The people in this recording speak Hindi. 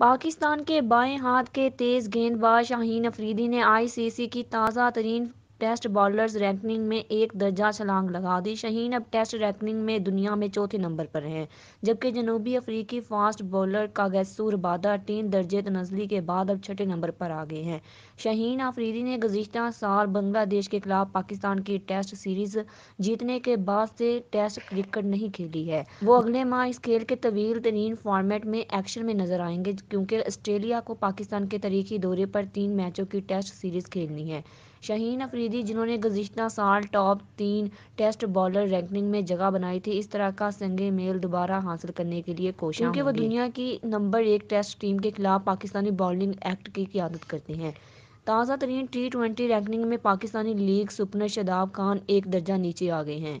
पाकिस्तान के बाएं हाथ के तेज गेंदबाज शाहीन अफरीदी ने आईसीसी की ताज़ा तरीन टेस्ट बॉलर्स रैंकिंग में एक दर्जा छलांग लगा दी शहीन अब टेस्ट रैंकिंग में दुनिया में चौथे नंबर पर हैं जबकि जनूबी अफ्रीकी फास्ट बॉलर कागैसूर बादा तीन दर्जे तनजली के बाद अब छठे नंबर पर आ गए हैं शहीन आफरीदी ने गुजशत साल बांग्लादेश के खिलाफ पाकिस्तान की टेस्ट सीरीज जीतने के बाद से टेस्ट क्रिकेट नहीं खेली है वो अगले माह इस खेल के तवील तरीन फॉर्मेट में एक्शन में नजर आएंगे क्योंकि ऑस्ट्रेलिया को पाकिस्तान के तरीकी दौरे पर तीन मैचों की टेस्ट सीरीज खेलनी है शाहीन अफरीदी जिन्होंने गुजशत साल टॉप तीन टेस्ट बॉलर रैंकिंग में जगह बनाई थी इस तरह का संग मेल दोबारा हासिल करने के लिए कोशिश क्योंकि वो दुनिया की नंबर एक टेस्ट टीम के खिलाफ पाकिस्तानी बॉलिंग एक्ट की क्यादत करते हैं ताज़ा तरीन टी ट्वेंटी रैंकिंग में पाकिस्तानी लीग सुपनर शदाब खान एक दर्जा नीचे आ गए हैं